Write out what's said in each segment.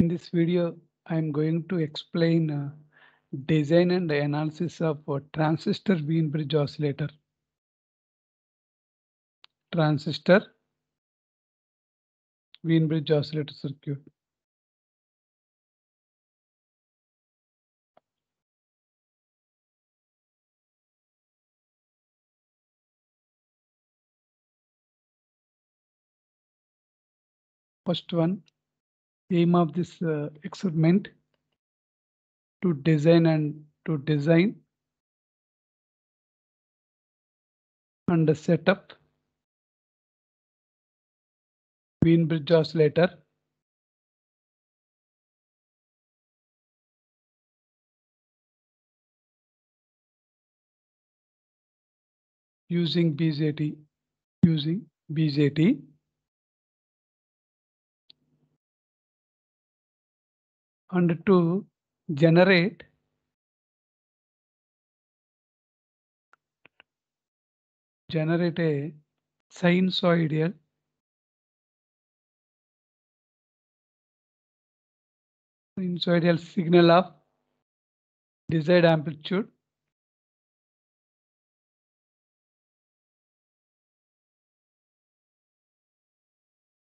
In this video, I'm going to explain uh, design and analysis of a uh, transistor Wien bridge oscillator. Transistor Wien bridge oscillator circuit. First one aim of this uh, experiment to design and to design and the setup bridge oscillator using BJT using BJT and to generate generate a sinusoidal sinusoidal signal of desired amplitude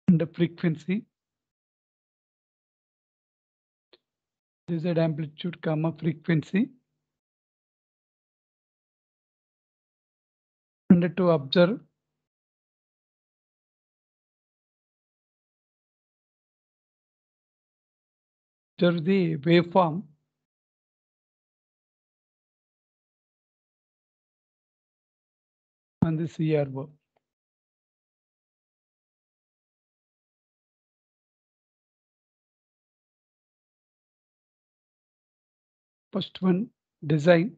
and the frequency Z amplitude comma frequency. And to observe observe the waveform on the CRO. First one, design.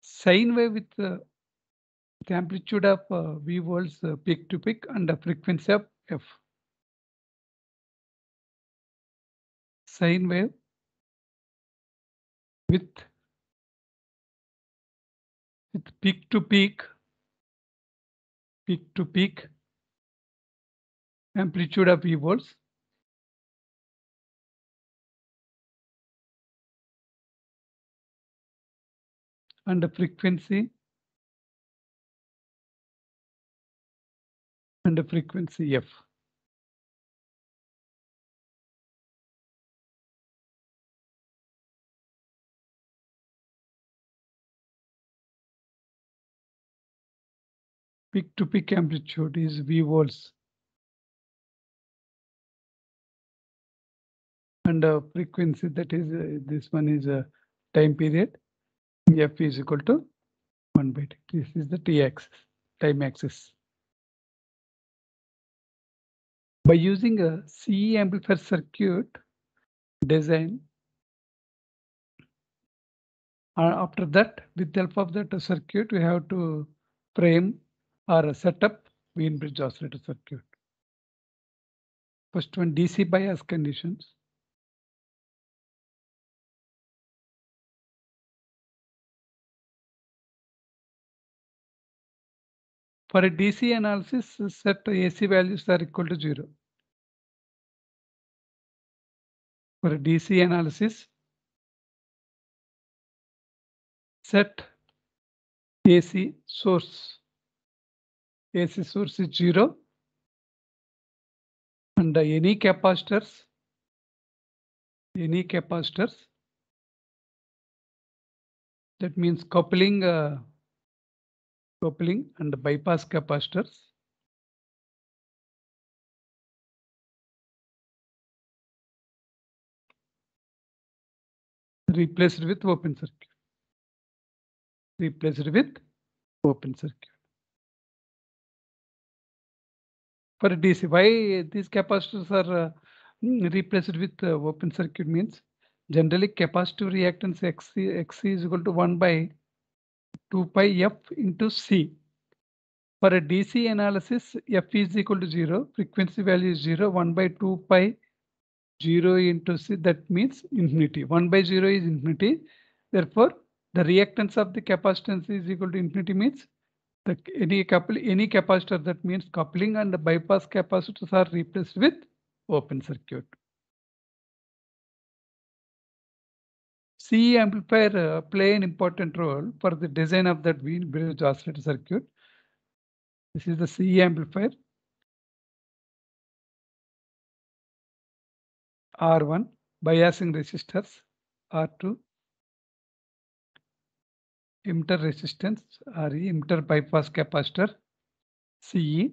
Sine wave with uh, the amplitude of uh, V volts uh, peak to peak and the frequency of F. Sine wave with with peak to peak peak to peak amplitude of V volts. and the frequency and the frequency F. peak-to-peak amplitude is V volts. And uh, frequency that is uh, this one is a uh, time period. F is equal to 1 bit. This is the t axis, time axis. By using a CE amplifier circuit design, uh, after that, with the help of that circuit, we have to frame are a setup Wien bridge oscillator circuit. First one DC bias conditions. For a DC analysis, set AC values are equal to zero. For a DC analysis, set AC source AC source is 0 and any capacitors, any capacitors, that means coupling, uh, coupling and bypass capacitors. replaced with open circuit replaced with open circuit for DC. Why these capacitors are uh, mm, replaced with uh, open circuit means generally capacitive reactance XC, XC is equal to 1 by 2 pi F into C. For a DC analysis, F is equal to 0, frequency value is 0, 1 by 2 pi 0 into C, that means infinity. 1 by 0 is infinity. Therefore, the reactance of the capacitance is equal to infinity means the any couple any capacitor that means coupling and the bypass capacitors are replaced with open circuit CE amplifier uh, play an important role for the design of that Wien bridge oscillator circuit. This is the CE amplifier. R1 biasing resistors, R2 emitter resistance RE, emitter bypass capacitor CE,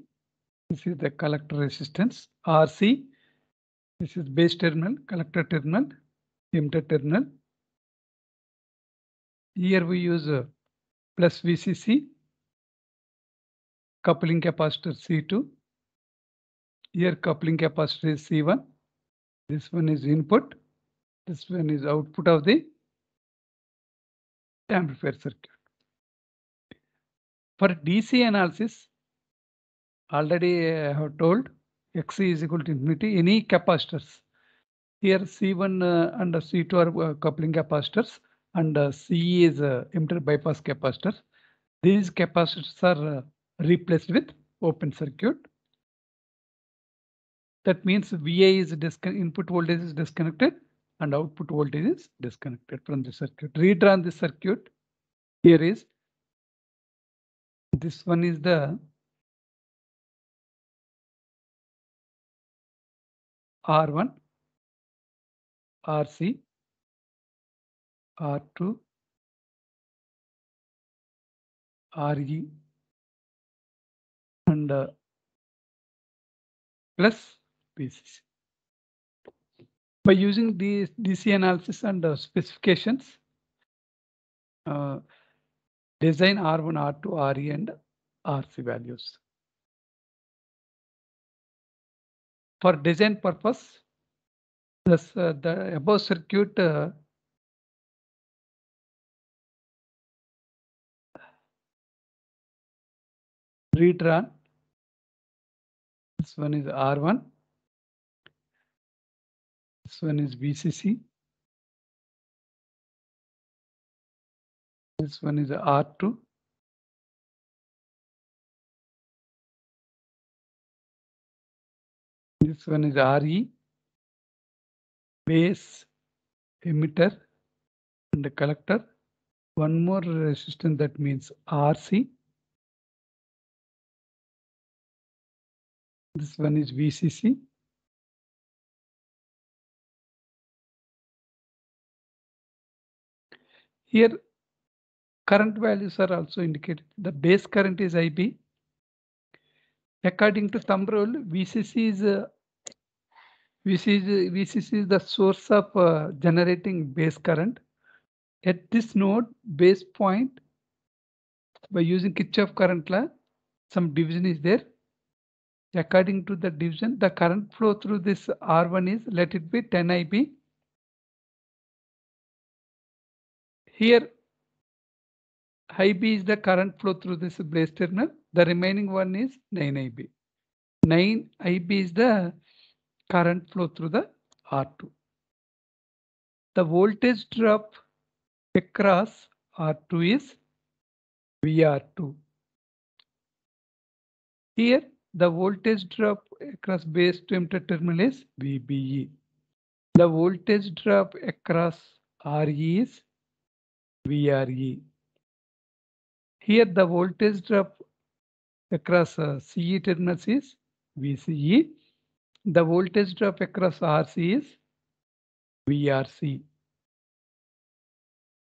this is the collector resistance, RC, this is base terminal, collector terminal, emitter terminal. Here we use uh, plus VCC, coupling capacitor C2. Here coupling capacitor is C1. This one is input. This one is output of the amplifier circuit. For DC analysis, already I uh, have told Xc is equal to infinity, any capacitors. Here C1 uh, and C2 are uh, coupling capacitors and C is emitter bypass capacitor. These capacitors are replaced with open circuit. That means VA is input voltage is disconnected and output voltage is disconnected from the circuit. Redrawn the circuit. Here is this one is the R1, RC, R2, RE, and uh, plus PCC by using the DC analysis and uh, specifications, uh, design R1, R2, RE and RC values. For design purpose, this, uh, the above circuit uh, read This one is R1 this one is BCC. This one is R2. This one is RE, base, emitter, and the collector. One more resistance that means RC. This one is VCC. Here, current values are also indicated. The base current is IB. According to thumb rule, VCC is, uh, VCC, VCC uh, is the source of uh, generating base current. At this node, base point, by using Kirchhoff current law, some division is there. According to the division, the current flow through this R1 is, let it be 10 IB Here, high B is the current flow through this base terminal. The remaining one is 9IB. 9IB is the current flow through the R2. The voltage drop across R2 is VR2. Here, the voltage drop across base to emitter terminal is VBE. The voltage drop across RE is VRE. Here the voltage drop across uh, CE terminals is VCE. The voltage drop across RC is VRC.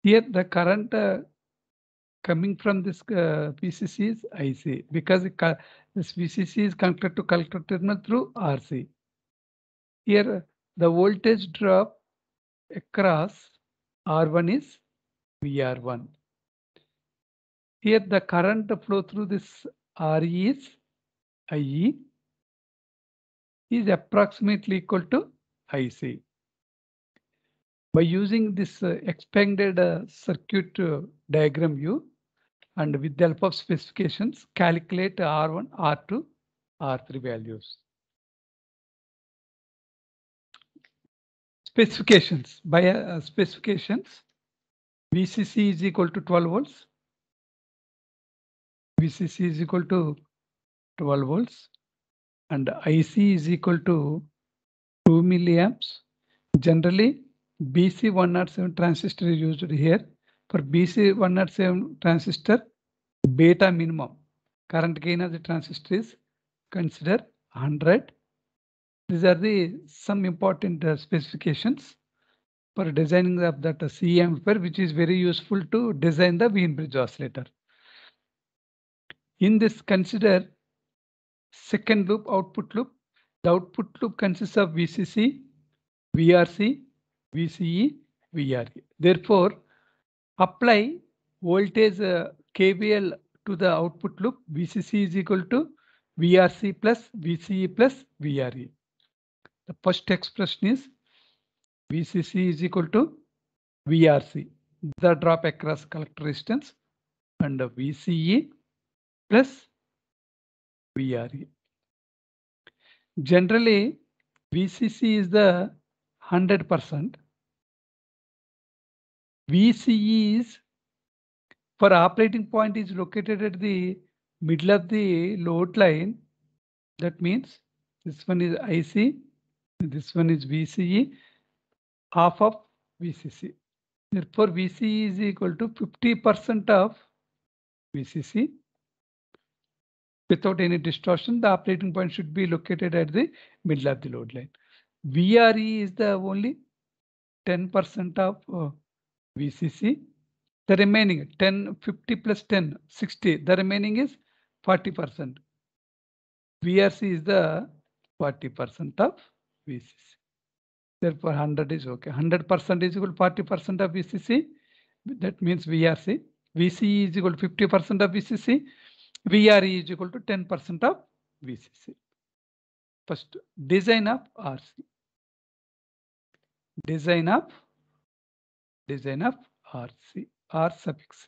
Here the current uh, coming from this uh, VCC is IC because this VCC is connected to collector terminal through RC. Here uh, the voltage drop across R1 is VR1. Here the current flow through this RE is IE is approximately equal to IC. By using this uh, expanded uh, circuit uh, diagram view and with the help of specifications, calculate R1, R2, R3 values. Specifications. By uh, specifications, VCC is equal to 12 volts. VCC is equal to 12 volts and IC is equal to 2 milliamps. Generally, BC107 transistor is used here. For BC107 transistor, beta minimum current gain of the transistor is consider 100. These are the some important uh, specifications for designing of that CM which is very useful to design the Wien bridge oscillator. In this, consider second loop, output loop. The output loop consists of VCC, VRC, VCE, VRE. Therefore, apply voltage uh, KVL to the output loop. VCC is equal to VRC plus VCE plus VRE. The first expression is VCC is equal to VRC, the drop across collector resistance, and VCE plus VRE. Generally, VCC is the 100%. VCE is for operating point is located at the middle of the load line. That means this one is IC, this one is VCE, half of VCC. Therefore, VC is equal to 50% of VCC. Without any distortion, the operating point should be located at the middle of the load line. VRE is the only 10% of uh, VCC. The remaining 10, 50 plus 10, 60. The remaining is 40%. VRC is the 40% of VCC. Therefore, 100 is okay. 100% is equal 40% of VCC. That means VRC. VC is equal to 50% of VCC. VRE is equal to 10% of VCC. First, design of RC. Design of design of RC, R suffix.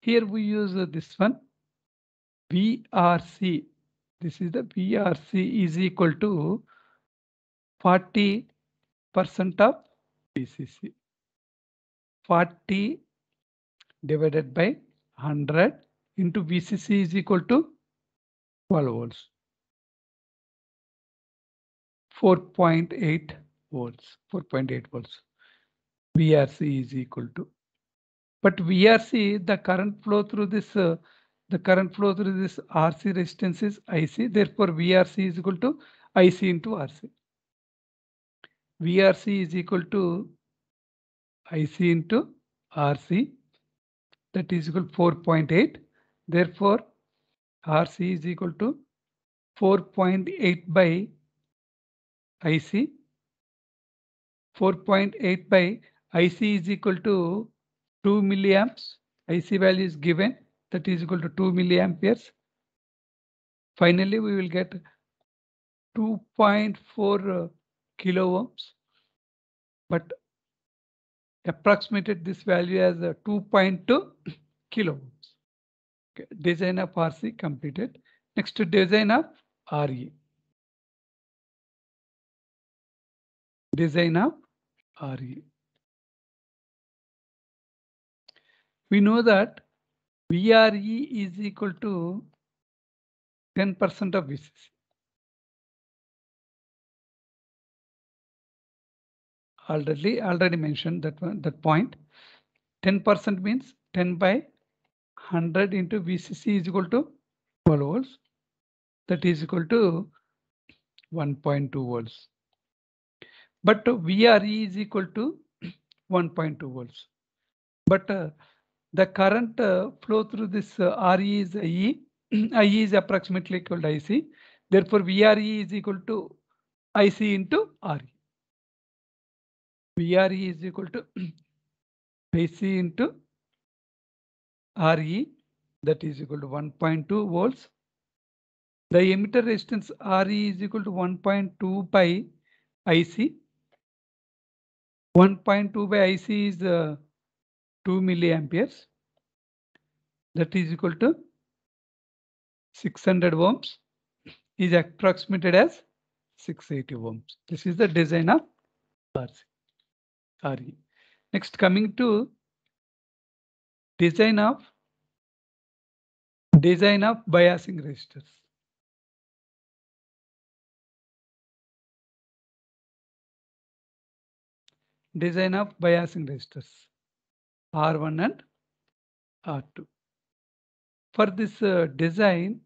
Here we use this one, VRC. This is the VRC is equal to 40% of PCC. 40 divided by 100 into VCC is equal to 12 volts. 4.8 volts, 4.8 volts. VRC is equal to. But VRC, the current flow through this, uh, the current flow through this RC resistance is IC. Therefore, VRC is equal to IC into RC. VRC is equal to IC into RC that is equal to 4.8. Therefore, RC is equal to 4.8 by IC. 4.8 by IC is equal to 2 milliamps. IC value is given that is equal to 2 milliamperes. Finally, we will get 2.4 kilo ohms, but approximated this value as 2.2 kilo ohms. Okay. Design of RC completed. Next to design of RE. Design of RE. We know that VRE is equal to 10% of VCC. already already mentioned that one that point 10% means 10 by 100 into vcc is equal to 12 volts that is equal to 1.2 volts but vre is equal to 1.2 volts but uh, the current uh, flow through this uh, re is ie ie is approximately equal to ic therefore vre is equal to ic into re VRE is equal to Vc into RE that is equal to 1.2 volts. The emitter resistance RE is equal to 1.2 by IC. 1.2 by IC is uh, 2 milliamperes. That is equal to 600 ohms is approximated as 680 ohms. This is the design of RC. Sorry. Next, coming to design of design of biasing resistors. Design of biasing resistors R1 and R2. For this uh, design,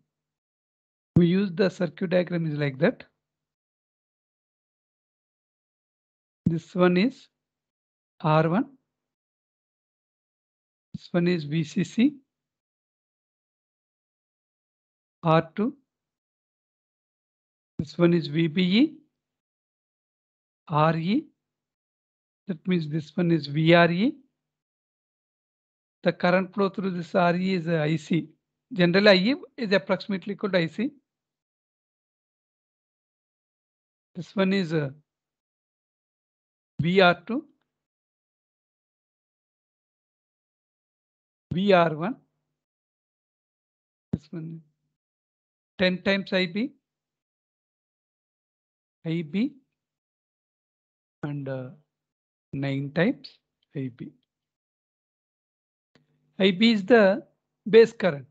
we use the circuit diagram is like that. This one is R1. This one is VCC. R2. This one is VBE. RE. That means this one is VRE. The current flow through this RE is IC. Generally, IE is approximately equal to IC. This one is uh, VR2. VR1. This one 10 times IB, IB and uh, 9 times IB. IB is the base current.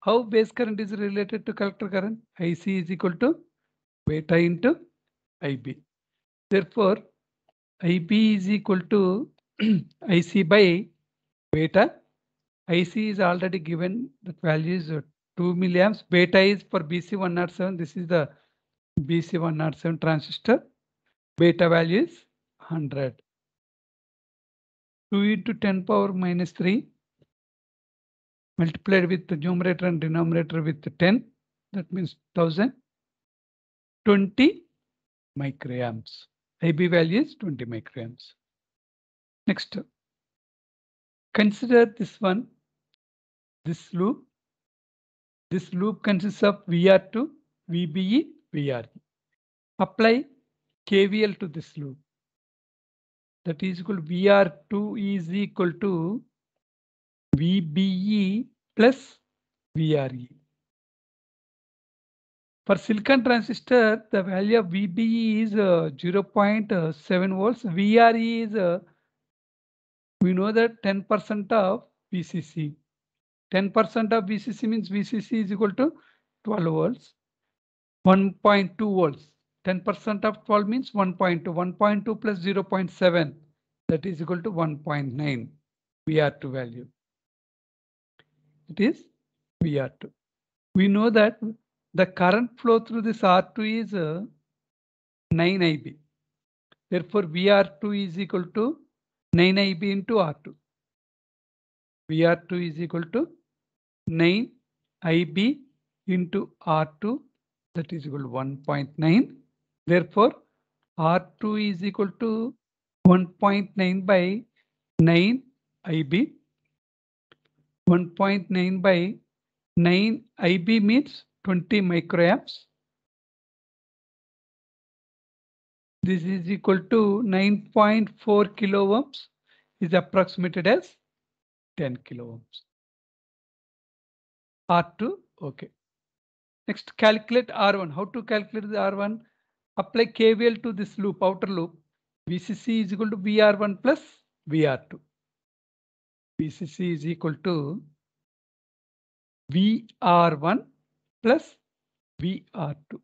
How base current is related to collector current? IC is equal to beta into IB. Therefore, IB is equal to IC by beta IC is already given that value is uh, 2 milliamps. Beta is for BC107. This is the BC107 transistor. Beta value is 100. 2 into 10 power minus 3 multiplied with the numerator and denominator with 10. That means 1000. 20 microamps. IB value is 20 microamps. Next, consider this one this loop. This loop consists of VR2, VBE, VRE. Apply KVL to this loop. That is equal VR2 is equal to VBE plus VRE. For silicon transistor, the value of VBE is uh, uh, 0.7 volts. VRE is, uh, we know that 10% of VCC. 10% of VCC means VCC is equal to 12 volts. 1.2 volts. 10% of 12 means 1.2. 1.2 plus 0.7 that is equal to 1.9 VR2 value. It is VR2. We know that the current flow through this R2 is uh, 9 IB. Therefore, VR2 is equal to 9 IB into R2. VR2 is equal to 9 IB into R2 that is equal to 1.9. Therefore, R2 is equal to 1.9 by 9 IB. 1.9 by 9 IB means 20 microamps. This is equal to 9.4 kilo ohms is approximated as 10 kilo ohms. R2, okay. Next, calculate R1. How to calculate the R1? Apply KVL to this loop, outer loop. VCC is equal to VR1 plus VR2. VCC is equal to VR1 plus VR2.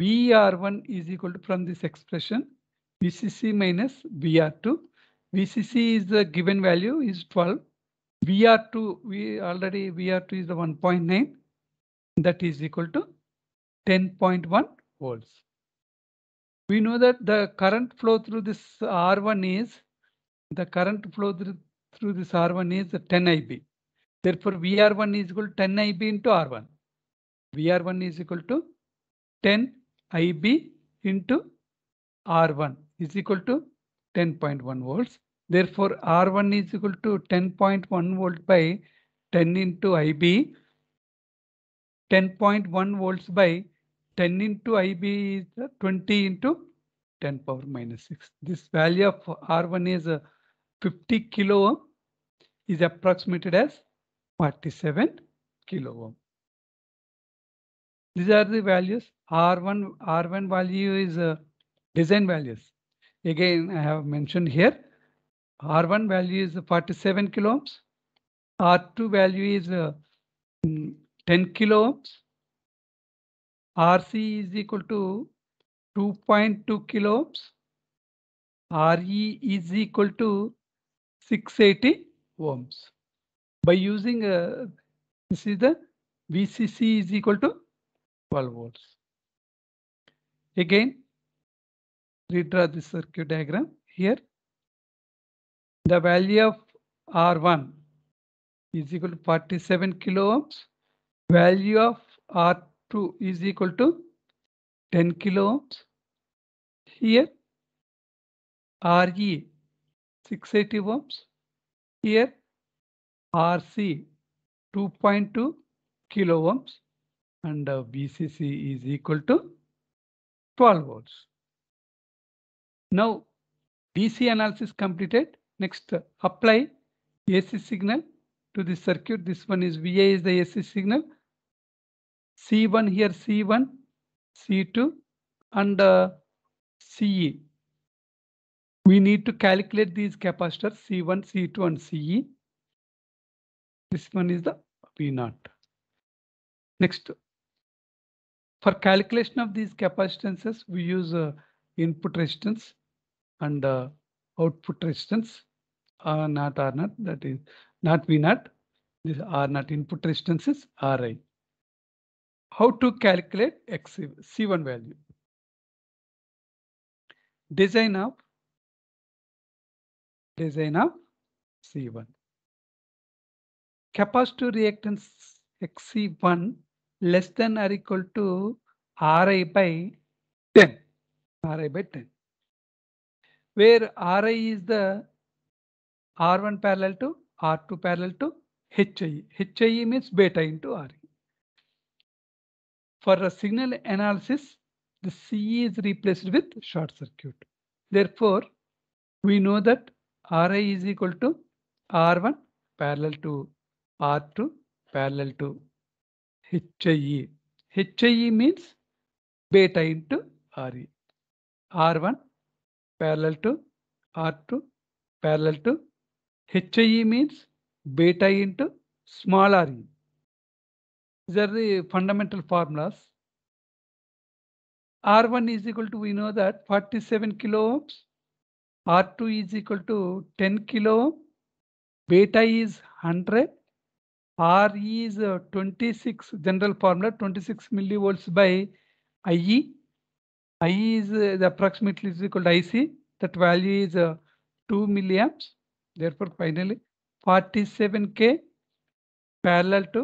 VR1 is equal to from this expression VCC minus VR2. VCC is the given value is 12 VR2, we already VR2 is the 1.9 that is equal to 10.1 volts. We know that the current flow through this R1 is the current flow through, through this R1 is 10 IB. Therefore, VR1 is equal to 10 IB into R1. VR1 is equal to 10 IB into R1 is equal to 10.1 volts. Therefore, R1 is equal to 10.1 volt by 10 into IB. 10.1 volts by 10 into IB is 20 into 10 power minus 6. This value of R1 is 50 kilo ohm is approximated as 47 kilo ohm. These are the values. R1 R1 value is uh, design values. Again, I have mentioned here R1 value is 47 kilo ohms. R2 value is uh, mm, 10 kilo ohms. RC is equal to 2.2 kilo ohms. RE is equal to 680 ohms. By using uh, this is the VCC is equal to 12 volts. Again, redraw the circuit diagram here the value of R1 is equal to 47 kilo ohms. Value of R2 is equal to 10 kilo ohms. Here RE 680 ohms. Here RC 2.2 kilo ohms and uh, VCC is equal to 12 volts. Now DC analysis completed. Next, apply AC signal to the circuit. This one is VA is the AC signal. C1 here, C1, C2, and uh, CE. We need to calculate these capacitors C1, C2, and CE. This one is the V0. Next, for calculation of these capacitances, we use uh, input resistance and uh, output resistance. R not R not that is not V not this R not input resistance is Ri. How to calculate X C1 value? Design of design of C1. Capacitor reactance XC1 less than or equal to Ri by 10. Ri by 10. Where Ri is the R1 parallel to R2 parallel to HAE. HAE means beta into RE. For a signal analysis, the CE is replaced with short circuit. Therefore, we know that RI is equal to R1 parallel to R2 parallel to HAE. HAE means beta into RE. R1 parallel to R2 parallel to HIE means beta into small r e. These are the fundamental formulas. R1 is equal to, we know that 47 kilo ohms. R2 is equal to 10 kilo ohm. Beta is 100. RE is uh, 26, general formula, 26 millivolts by IE. IE is uh, the approximately is equal to IC. That value is uh, 2 milliamps. Therefore, finally 47k parallel to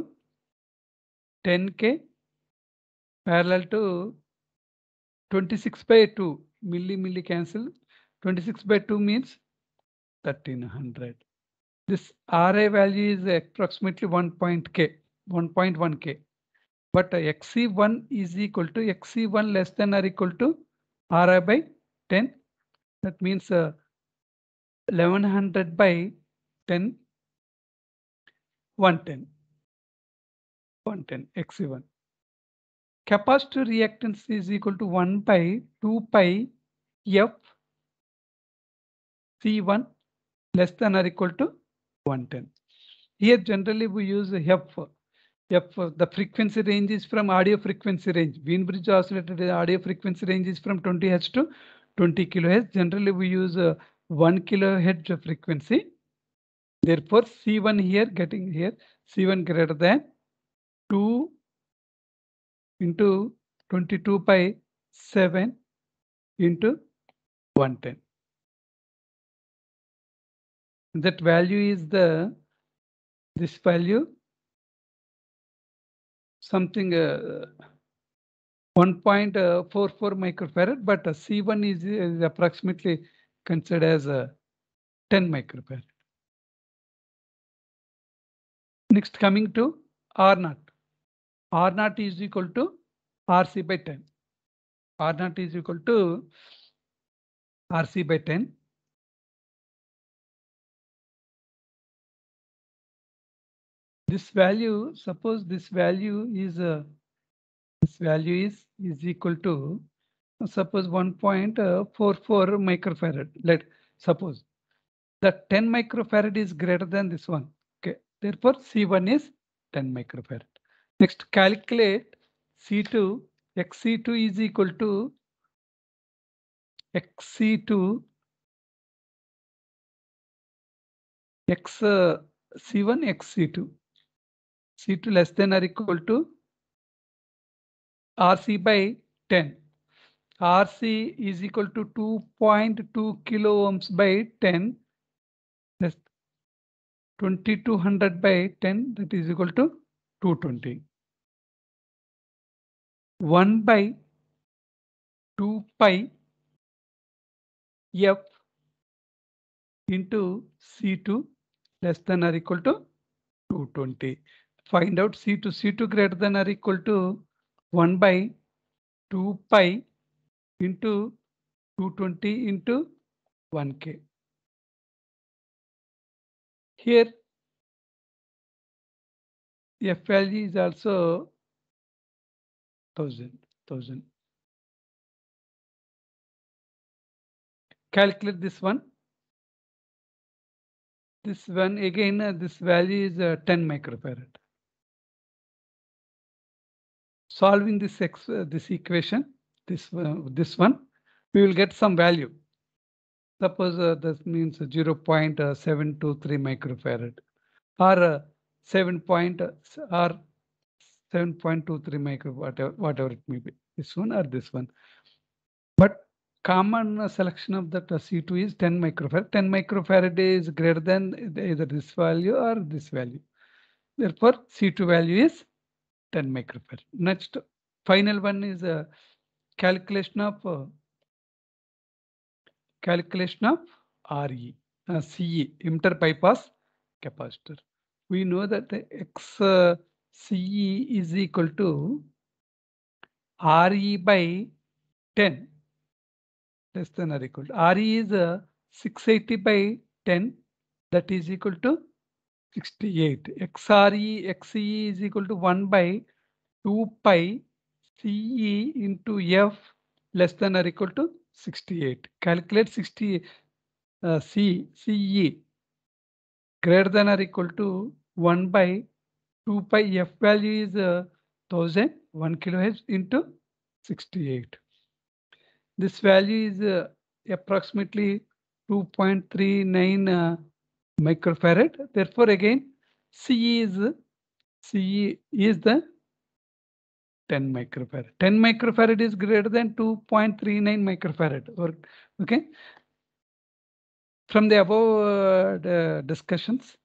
10k parallel to 26 by 2 milli milli cancel 26 by 2 means 1300 this ra value is approximately 1.k 1.1k but xc1 is equal to xc1 less than or equal to ra by 10 that means uh, 1100 by 10, 110, 110, x one Capacitor reactance is equal to 1 by 2 pi F C1 less than or equal to 110. Here generally we use F. F, the frequency range is from audio frequency range. bridge oscillator audio frequency range is from 20 Hz to 20 kilohertz. Generally, we use uh, 1 kilohertz frequency. Therefore, C1 here getting here C1 greater than 2 into 22 by 7 into 110. That value is the this value something uh, 1.44 uh, microfarad, but uh, C1 is, is approximately considered as a 10 microfarad. Next coming to R naught. R naught is equal to RC by 10. R naught is equal to RC by 10. This value, suppose this value is, uh, this value is, is equal to suppose 1.44 uh, microfarad let suppose that 10 microfarad is greater than this one okay therefore c1 is 10 microfarad next calculate c2 xc2 is equal to xc2 X C uh, one xc2 c2 less than or equal to rc by 10 RC is equal to 2.2 kilo ohms by 10. That's 2200 by 10 that is equal to 220. 1 by 2 pi F into C2 less than or equal to 220. Find out C2, C2 greater than or equal to 1 by 2 pi into 220 into 1k. Here FLG is also 1000, 1000. Calculate this one. This one again, uh, this value is uh, 10 microfarad. Solving this, uh, this equation, this, uh, this one, we will get some value. Suppose uh, this means 0 uh, 0.723 microfarad or uh, 7 point, uh, or 7.23 micro, whatever, whatever it may be, this one or this one. But common selection of that uh, C2 is 10 microfarad. 10 microfarad is greater than either this value or this value. Therefore, C2 value is 10 microfarad. Next, final one is uh, calculation of uh, calculation of RE, uh, CE, bypass capacitor. We know that the X uh, C e uh, is equal to RE by 10 less than or equal to. RE is uh, 680 by 10 that is equal to 68. XRE, is equal to 1 by 2 pi CE into F less than or equal to 68. Calculate 60 uh, C CE greater than or equal to 1 by 2 pi F value is uh, 1000 1 kilohertz into 68. This value is uh, approximately 2.39 uh, microfarad. Therefore, again, CE is CE is the 10 microfarad. 10 microfarad is greater than 2.39 microfarad. Or, okay. From the above uh, discussions,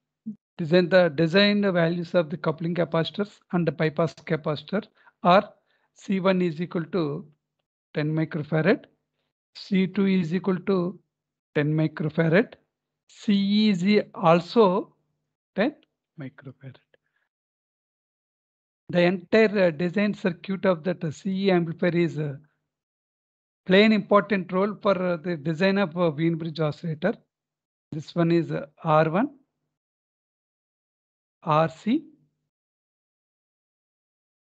design the design values of the coupling capacitors and the bypass capacitor are C1 is equal to 10 microfarad, C2 is equal to 10 microfarad, CE is also 10 microfarad the entire uh, design circuit of that uh, CE amplifier is uh, play an important role for the design of a Wien bridge oscillator. This one is R1, RC,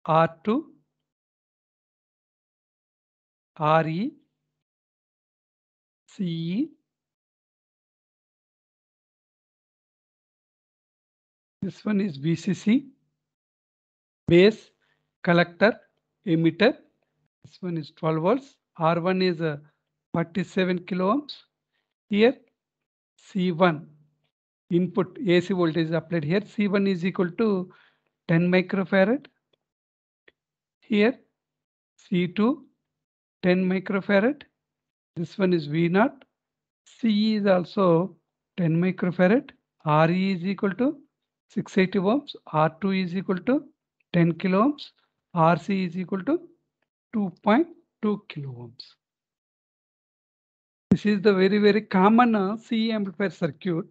R2, RE, CE. This one is VCC base collector emitter this one is 12 volts r1 is uh, 47 kilo ohms here c1 input ac voltage applied here c1 is equal to 10 microfarad here c2 10 microfarad this one is v naught c is also 10 microfarad re is equal to 680 ohms r2 is equal to 10 kilo ohms rc is equal to 2.2 kilo ohms this is the very very common uh, ce amplifier circuit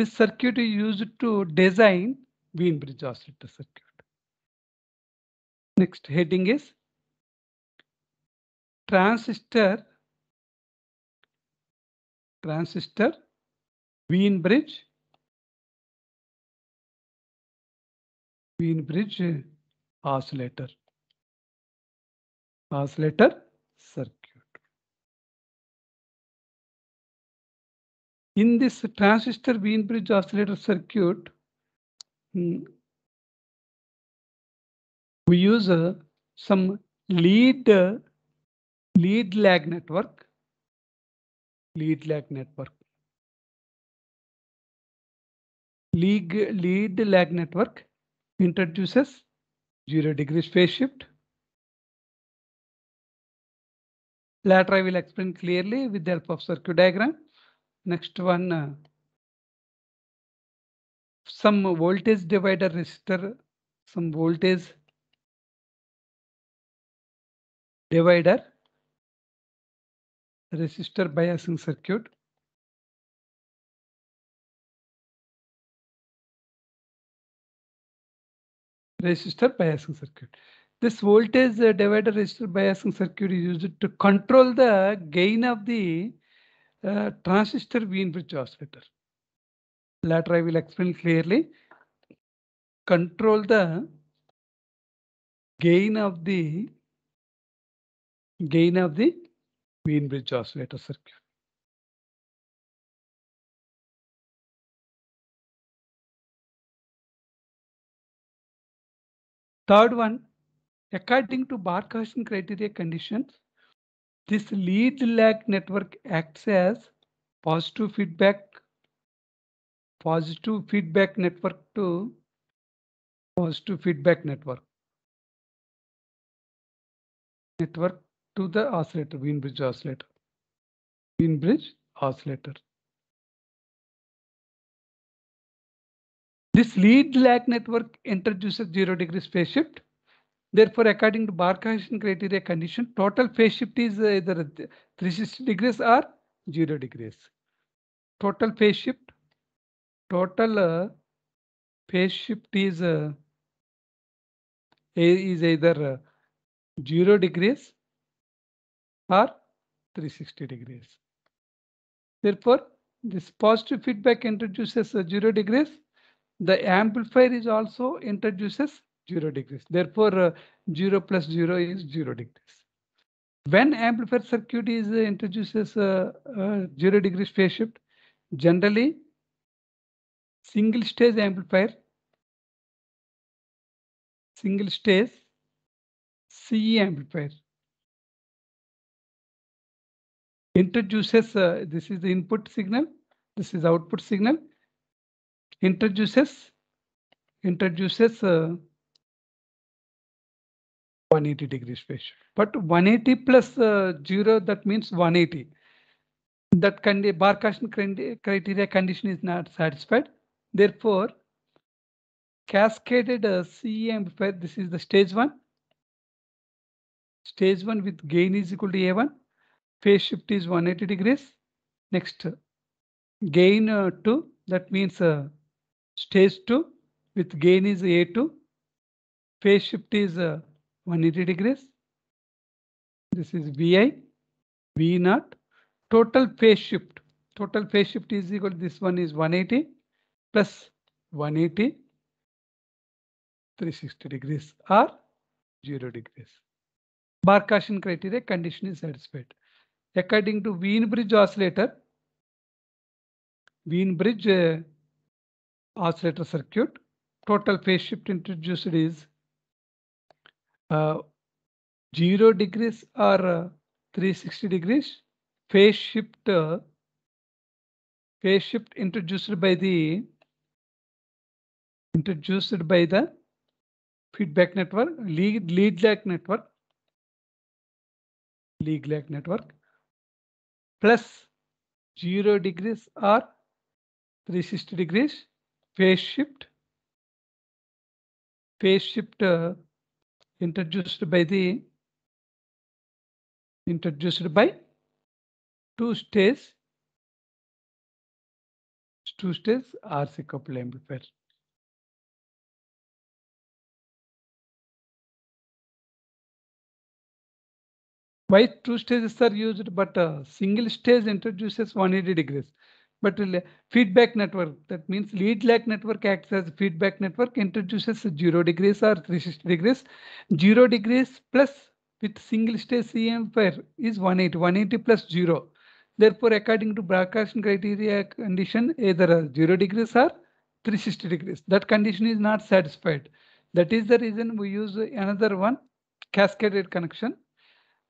this circuit is used to design Wien bridge oscillator circuit next heading is transistor transistor Wien bridge Wien bridge oscillator. Oscillator circuit. In this transistor Wien bridge oscillator circuit, hmm, we use uh, some lead uh, lead lag network lead lag network lead lead lag network introduces 0 degree phase shift. Later I will explain clearly with the help of circuit diagram. Next one, uh, some voltage divider resistor, some voltage divider resistor biasing circuit. resistor biasing circuit. This voltage uh, divider resistor biasing circuit is used to control the gain of the uh, transistor Wien bridge oscillator. Later I will explain clearly. Control the gain of the gain of the Wien bridge oscillator circuit. Third one, according to Barkhausen criteria conditions, this lead lag network acts as positive feedback, positive feedback network to positive feedback network. Network to the oscillator, Wien bridge oscillator. Wien bridge oscillator. This lead lag network introduces zero degree phase shift. Therefore, according to Barkhausen criteria condition, total phase shift is uh, either 360 degrees or zero degrees. Total phase shift, total uh, phase shift is uh, is either uh, zero degrees or 360 degrees. Therefore, this positive feedback introduces uh, zero degrees the amplifier is also introduces 0 degrees. Therefore, uh, 0 plus 0 is 0 degrees. When amplifier circuit is uh, introduces uh, uh 0 degrees phase shift, generally single stage amplifier, single stage CE amplifier introduces, uh, this is the input signal, this is output signal, introduces introduces uh, 180 degree spatial. But 180 plus, uh, 0, that means 180. That be Barkashan criteria condition is not satisfied. Therefore, cascaded uh, CE this is the stage 1. Stage 1 with gain is equal to A1. Phase shift is 180 degrees. Next, gain uh, 2, that means uh, Stage 2 with gain is A2. Phase shift is uh, 180 degrees. This is VI, V 0 Total phase shift. Total phase shift is equal to this one is 180 plus 180, 360 degrees or 0 degrees. Bar criteria condition is satisfied. According to Wien bridge oscillator, Wien bridge uh, oscillator circuit. Total phase shift introduced is uh, 0 degrees or uh, 360 degrees. Phase shift uh, phase shift introduced by the introduced by the feedback network, lead, lead lag network, lead lag network, plus 0 degrees or 360 degrees phase shift. Phase shift uh, introduced by the introduced by two stage two stage RC couple amplifier. Why two stages are used, but a uh, single stage introduces 180 degrees. But feedback network, that means lead lag network acts as feedback network, introduces zero degrees or 360 degrees. Zero degrees plus with single stage CM pair is 180, 180 plus zero. Therefore, according to broadcasting criteria condition, either zero degrees or 360 degrees. That condition is not satisfied. That is the reason we use another one, cascaded connection,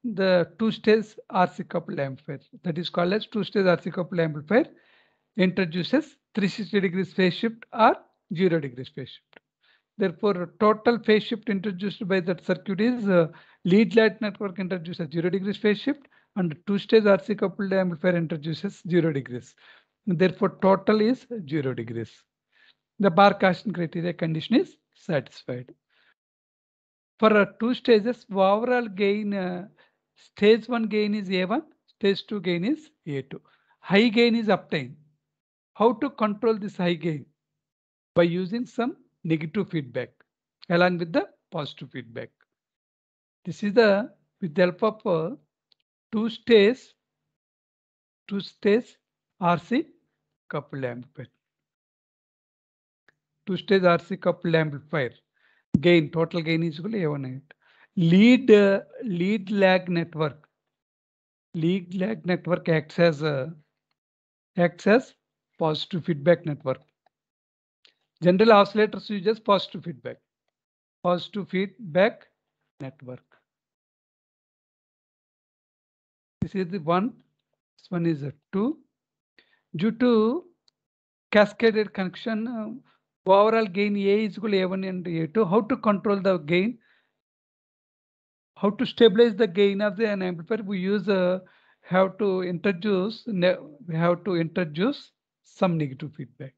the two-stage RC coupled amplifier. That is called as two-stage RC coupled amplifier introduces 360 degrees phase shift or 0 degrees phase shift. Therefore, total phase shift introduced by that circuit is uh, lead light network introduces 0 degrees phase shift and two-stage RC coupled amplifier introduces 0 degrees. Therefore, total is 0 degrees. The bar criteria condition is satisfied. For uh, two stages, overall gain, uh, stage 1 gain is A1, stage 2 gain is A2. High gain is obtained how to control this high gain? By using some negative feedback along with the positive feedback. This is the, with the help of uh, two stage, two stage RC coupled amplifier. Two stage RC coupled amplifier. Gain, total gain is equal to A1 Lead, uh, lead lag network. Lead lag network acts as, uh, acts as positive feedback network. General oscillators use just positive feedback, positive feedback network. This is the one, this one is a two. Due to cascaded connection, uh, overall gain A is equal to A1 and A2. How to control the gain? How to stabilize the gain of the amplifier? We use uh, have to introduce we have to introduce some negative feedback.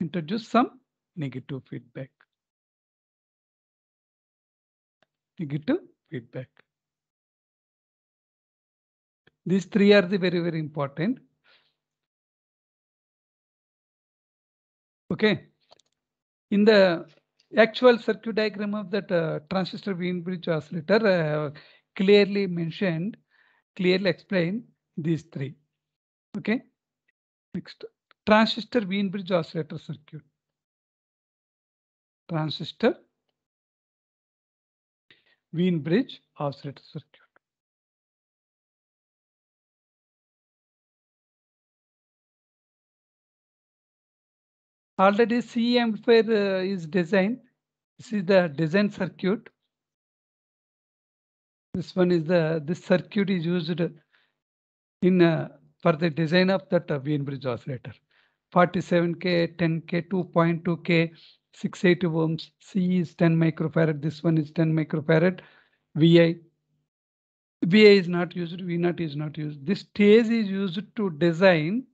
Introduce some negative feedback. Negative feedback. These three are the very, very important. Okay. In the actual circuit diagram of that uh, transistor Wien bridge oscillator uh, clearly mentioned, clearly explained these three. Okay. Next, transistor Wien bridge oscillator circuit. Transistor Wien bridge oscillator circuit. Already C amplifier uh, is designed. This is the design circuit. This one is the this circuit is used in uh, for the design of that uh, Wien bridge oscillator. 47K, 10K, 2.2K, 680 ohms, C is 10 microfarad, this one is 10 microfarad, VI. VI is not used, V0 is not used. This stage is used to design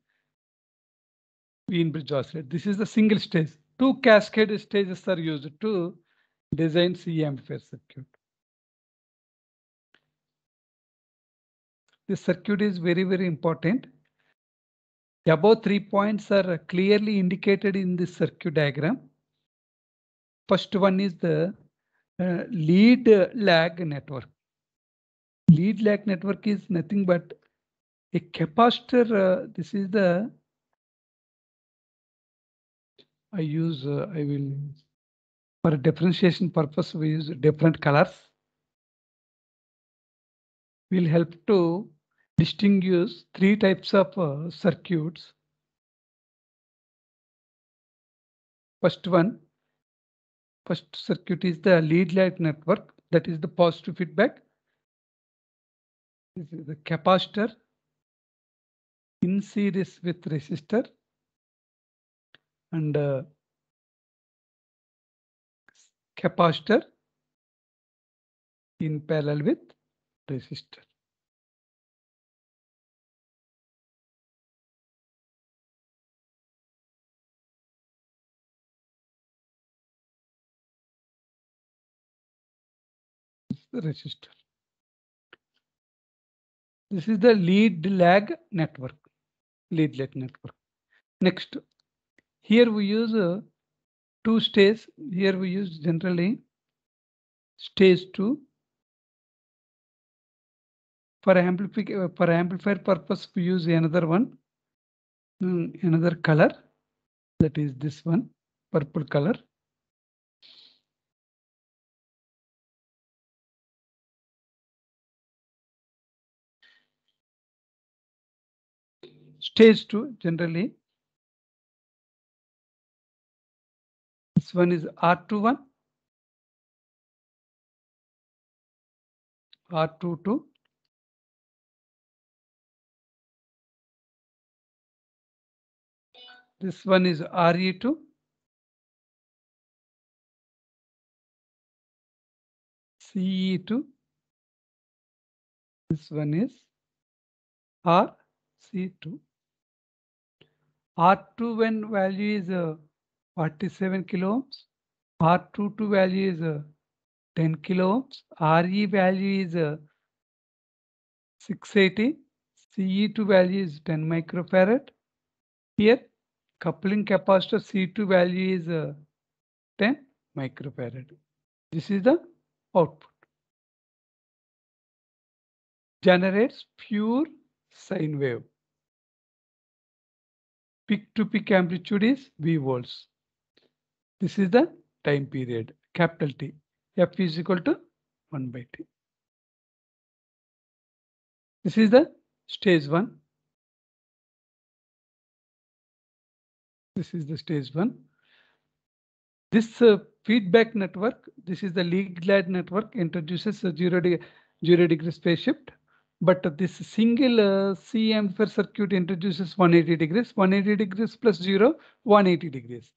Wien bridge oscillator. This is the single stage. Two cascade stages are used to design CM amplifier circuit. This circuit is very, very important. The Above three points are clearly indicated in this circuit diagram. First one is the uh, lead lag network. Lead lag network is nothing but a capacitor. Uh, this is the I use, uh, I will, for differentiation purpose, we use different colors. Will help to distinguish three types of uh, circuits. First one, first circuit is the lead light network, that is the positive feedback. This is the capacitor in series with resistor and uh, capacitor in parallel with resistor. This is the resistor. This is the lead lag network, lead lag network. Next, here we use uh, two stages. Here we use generally stage two. For, amplifier, uh, for amplifier purpose, we use another one, mm, another color. That is this one, purple color. stage two generally. This one is R21, R22, this one is RE2. CE2. This one is RC2. R2 when value is uh, 47 kilo ohms, R2 to value is uh, 10 kilo ohms, RE value is uh, 680, CE2 value is 10 microfarad. Here coupling capacitor C2 value is uh, 10 microfarad. This is the output. Generates pure sine wave peak to peak amplitude is V volts. This is the time period, capital T. F is equal to 1 by T. This is the stage 1. This is the stage 1. This uh, feedback network, this is the lead glide network, introduces a zero, de zero degree space shift but this single uh, C circuit introduces 180 degrees, 180 degrees plus 0, 180 degrees.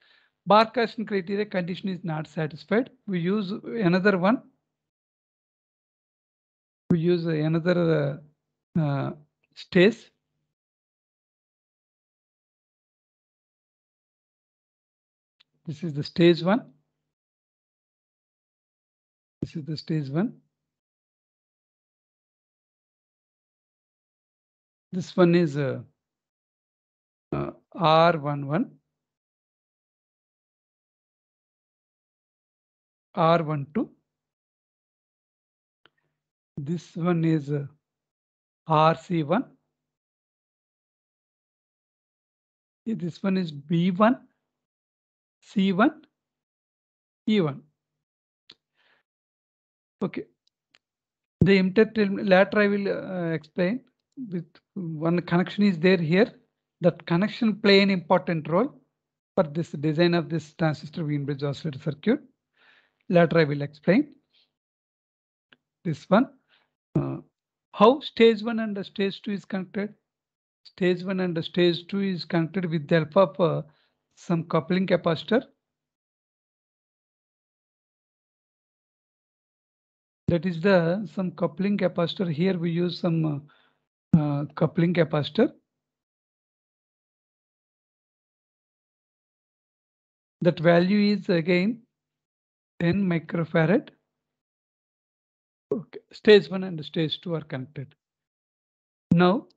Bar Carson criteria condition is not satisfied. We use another one. We use another uh, uh, stage. This is the stage one. This is the stage one. This one is uh, uh, R11, R12. This one is uh, RC1. This one is B1, C1, E1. Okay. The later I will uh, explain with one connection is there here. That connection play an important role for this design of this transistor Wien bridge oscillator circuit. Later I will explain this one. Uh, how stage 1 and stage 2 is connected? Stage 1 and stage 2 is connected with the help of uh, some coupling capacitor. That is the some coupling capacitor. Here we use some uh, uh, coupling capacitor. That value is again 10 microfarad. Okay, stage 1 and stage 2 are connected. Now,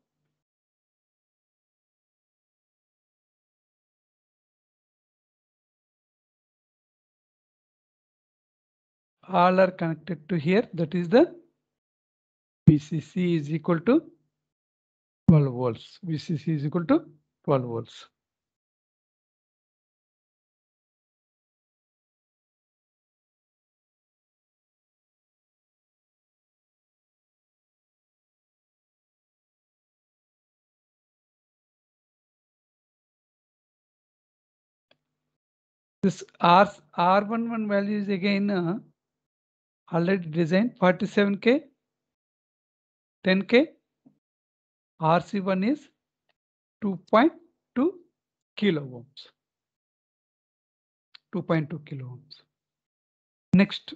all are connected to here that is the PCC is equal to 12 volts. VCC is equal to 12 volts. This R, R11 value is again uh, already designed 47K, 10K, RC1 is 2.2 kilo ohms. 2.2 kilo ohms. Next.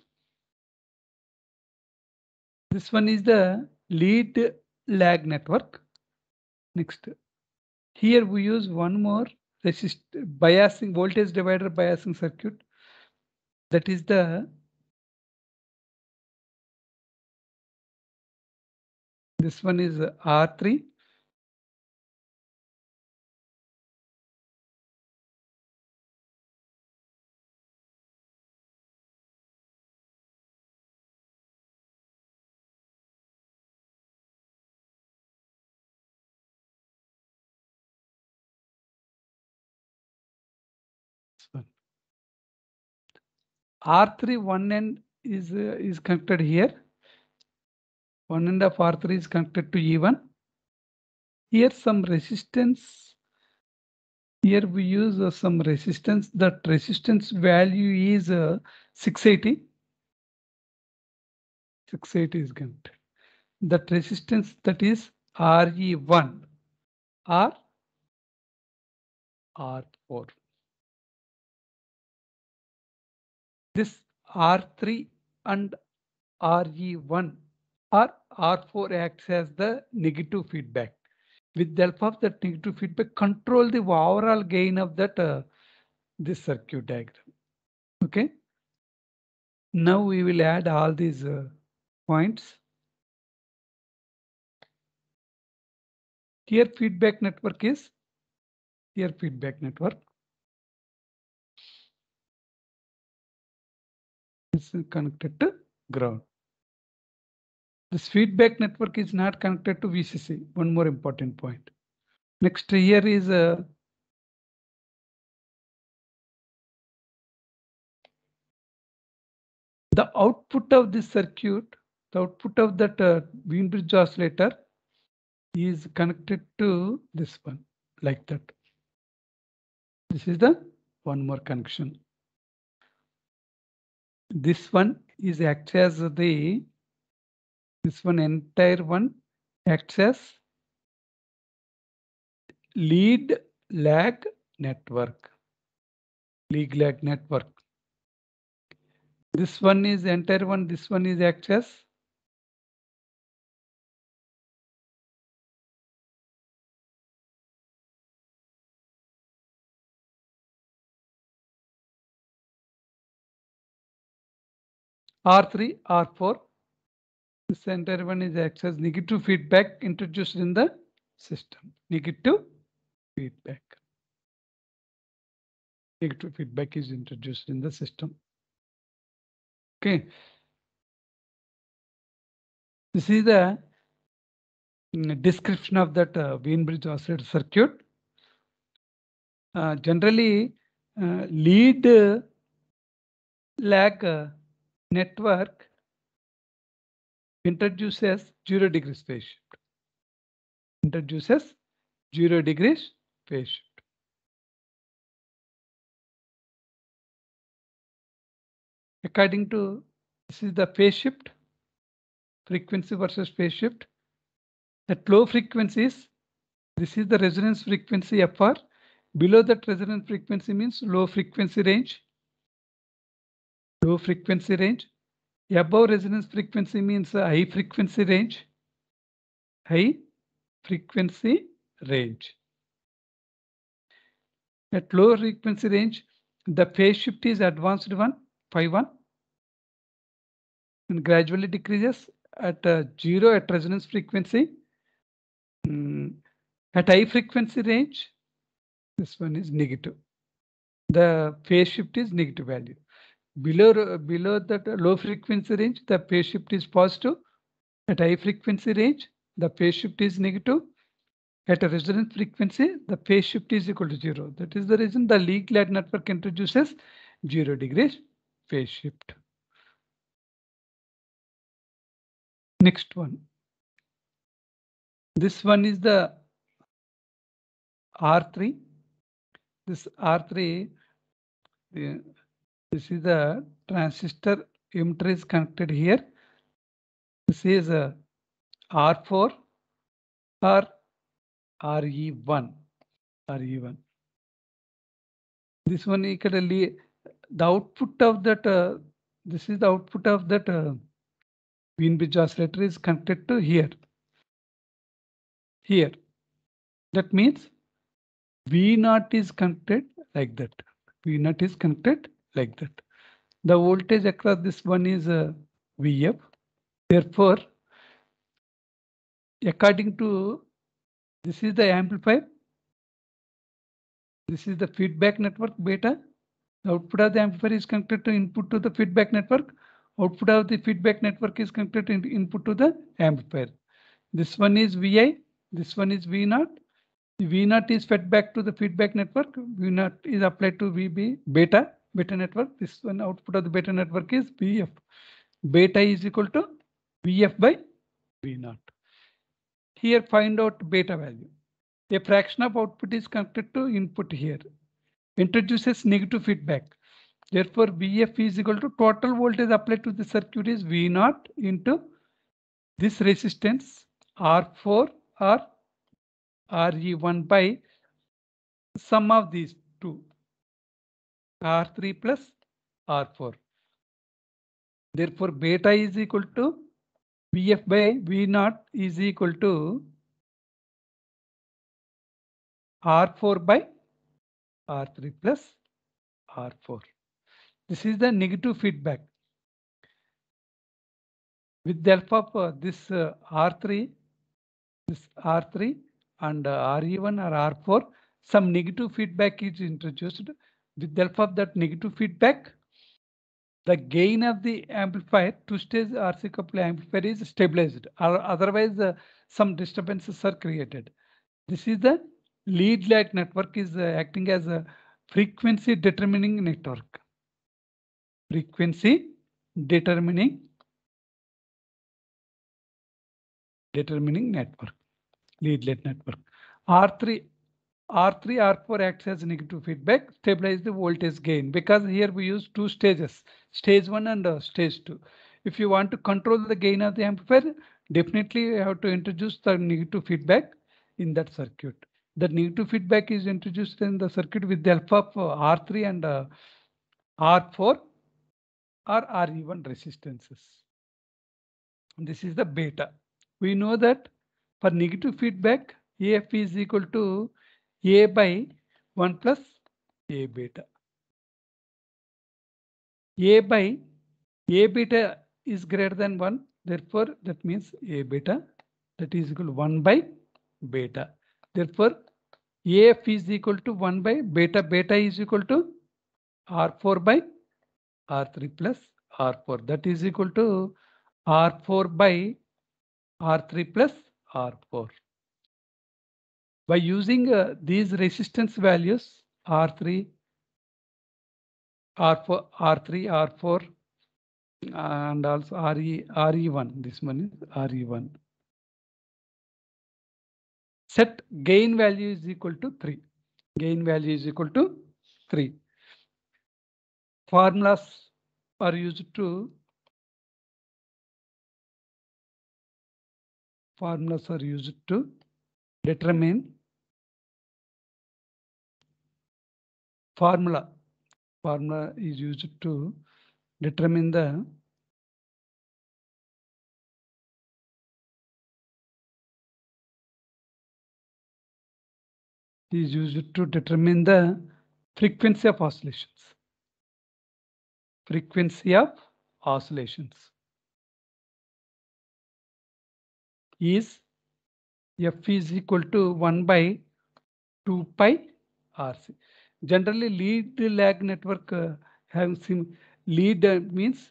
This one is the lead lag network. Next. Here we use one more resist biasing voltage divider biasing circuit. That is the this one is R3 R3 one end is uh, is connected here. One end of R3 is connected to E1. Here some resistance. Here we use uh, some resistance. That resistance value is uh, 680. 680 is connected. That resistance that is RE1 R R4. This R3 and RE1 or R4 acts as the negative feedback. With the help of that negative feedback, control the overall gain of that uh, this circuit diagram. Okay. Now we will add all these uh, points. Here feedback network is here feedback network. Is connected to ground. This feedback network is not connected to VCC. One more important point. Next here is a uh, the output of this circuit, the output of that uh, Wien bridge oscillator is connected to this one like that. This is the one more connection this one is acts as the this one entire one acts as lead lag network lead lag network this one is entire one this one is acts as R3, R4. The center one is access negative feedback introduced in the system. Negative feedback. Negative feedback is introduced in the system. Okay. This is the mm, description of that uh, bridge oscillator circuit. Uh, generally, uh, lead uh, lag uh, network introduces zero degree phase shift. Introduces zero degrees phase shift. According to this is the phase shift, frequency versus phase shift. At low frequencies, this is the resonance frequency FR. Below that resonance frequency means low frequency range low frequency range. Above resonance frequency means high frequency range. High frequency range. At low frequency range, the phase shift is advanced one, phi 1, and gradually decreases at uh, 0 at resonance frequency. Mm, at high frequency range, this one is negative. The phase shift is negative value below below that low frequency range the phase shift is positive at high frequency range the phase shift is negative at a resonant frequency the phase shift is equal to zero that is the reason the leak light network introduces zero degree phase shift next one this one is the r3 this r3 the this is the transistor emitter is connected here. This is a R4 or RE1. RE1. This one equally the output of that. Uh, this is the output of that uh, Wien bridge oscillator is connected to here. Here. That means V naught is connected like that. V naught is connected like that. The voltage across this one is uh, Vf. Therefore, according to this is the amplifier. This is the feedback network beta. The output of the amplifier is connected to input to the feedback network. Output of the feedback network is connected to input to the amplifier. This one is Vi. This one is V naught. V is fed back to the feedback network. V is applied to VB beta beta network. This one output of the beta network is BF. Beta is equal to BF by V naught. Here find out beta value. A fraction of output is connected to input here. Introduces negative feedback. Therefore, Vf is equal to total voltage applied to the circuit is V naught into this resistance R4 or RE1 by sum of these two R3 plus R4. Therefore, beta is equal to Vf by V0 is equal to R4 by R3 plus R4. This is the negative feedback. With the help of uh, this uh, R3, this R3 and uh, one or R4, some negative feedback is introduced with the help of that negative feedback, the gain of the amplifier, two-stage RC coupled amplifier is stabilized, or otherwise uh, some disturbances are created. This is the lead lag network is uh, acting as a frequency determining network. Frequency determining determining network, lead lag network. R3 R3, R4 acts as negative feedback, stabilize the voltage gain because here we use two stages, stage one and uh, stage two. If you want to control the gain of the amplifier, definitely you have to introduce the negative feedback in that circuit. The negative feedback is introduced in the circuit with the help of uh, R3 and uh, R4 or RE1 resistances. This is the beta. We know that for negative feedback, AF is equal to a by 1 plus A beta. A by A beta is greater than 1. Therefore, that means A beta that is equal to 1 by beta. Therefore, AF is equal to 1 by beta. Beta is equal to R4 by R3 plus R4. That is equal to R4 by R3 plus R4. By using uh, these resistance values, R3, R4, R3, R4, and also RE, RE1, this one is RE1. Set gain value is equal to 3. Gain value is equal to 3. Formulas are used to formulas are used to determine formula. Formula is used to determine the is used to determine the frequency of oscillations. Frequency of oscillations is f is equal to 1 by 2 pi rc generally lead lag network uh, having sim lead uh, means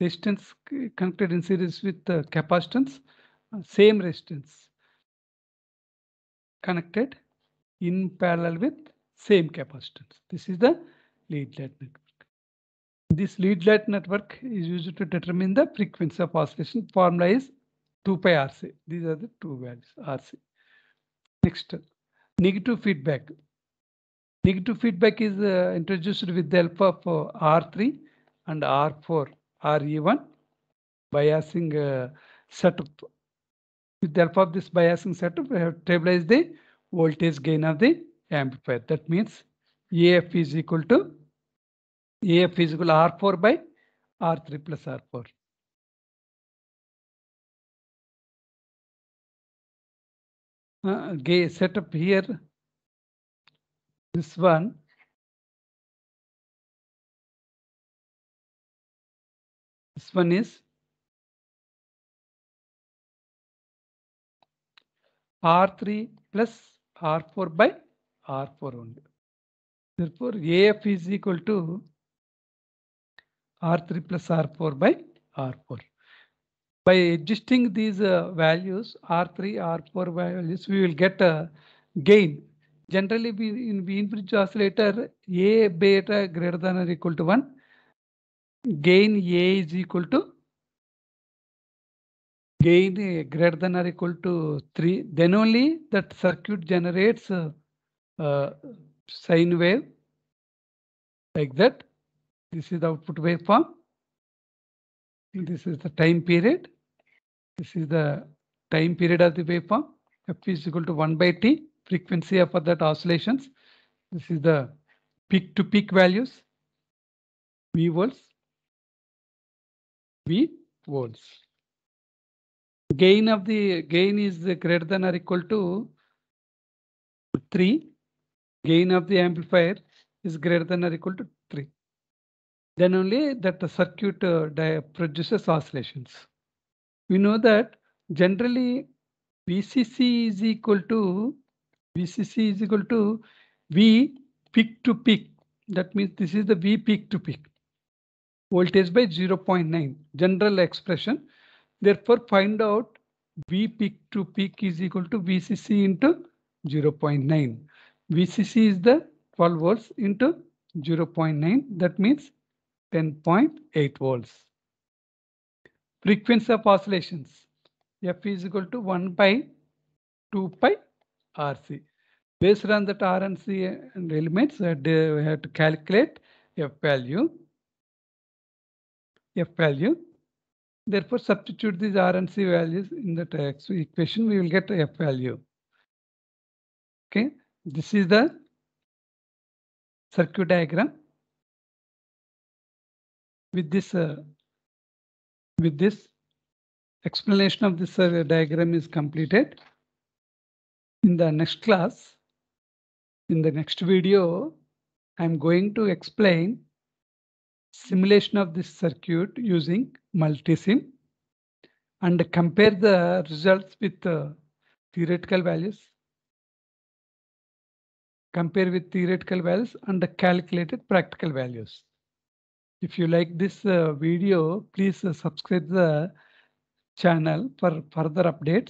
resistance connected in series with uh, capacitance same resistance connected in parallel with same capacitance this is the lead lag network this lead lag network is used to determine the frequency of oscillation formula is 2 pi rc these are the two values rc next negative feedback Negative feedback is uh, introduced with the help of uh, R3 and R4, RE1 biasing uh, setup. With the help of this biasing setup, we have stabilized the voltage gain of the amplifier. That means AF is equal to AF is equal to R4 by R3 plus R4. Uh, setup here this one this one is R3 plus R4 by R4 only. Therefore, AF is equal to R3 plus R4 by R4. By adjusting these uh, values, R3, R4 values, we will get a gain generally we in Wien Bridge oscillator A beta greater than or equal to 1 gain A is equal to gain A greater than or equal to 3 then only that circuit generates uh, uh, sine wave like that this is the output waveform this is the time period this is the time period of the waveform f is equal to 1 by t frequency of that oscillations. This is the peak to peak values. V volts. V volts. Gain of the gain is greater than or equal to 3. Gain of the amplifier is greater than or equal to 3. Then only that the circuit uh, produces oscillations. We know that generally VCC is equal to VCC is equal to V peak to peak. That means this is the V peak to peak voltage by 0.9 general expression. Therefore, find out V peak to peak is equal to VCC into 0.9. VCC is the 12 volts into 0.9. That means 10.8 volts. Frequency of oscillations. F is equal to 1 by 2 pi RC. Based on that RNC and elements, we have to calculate F value. F value. Therefore, substitute these RNC values in the tax equation, we will get F value. Okay, this is the circuit diagram. With this, uh, with this explanation of this uh, diagram is completed. In the next class, in the next video, I'm going to explain simulation of this circuit using multisim and compare the results with uh, theoretical values. Compare with theoretical values and the calculated practical values. If you like this uh, video, please uh, subscribe the channel for further updates.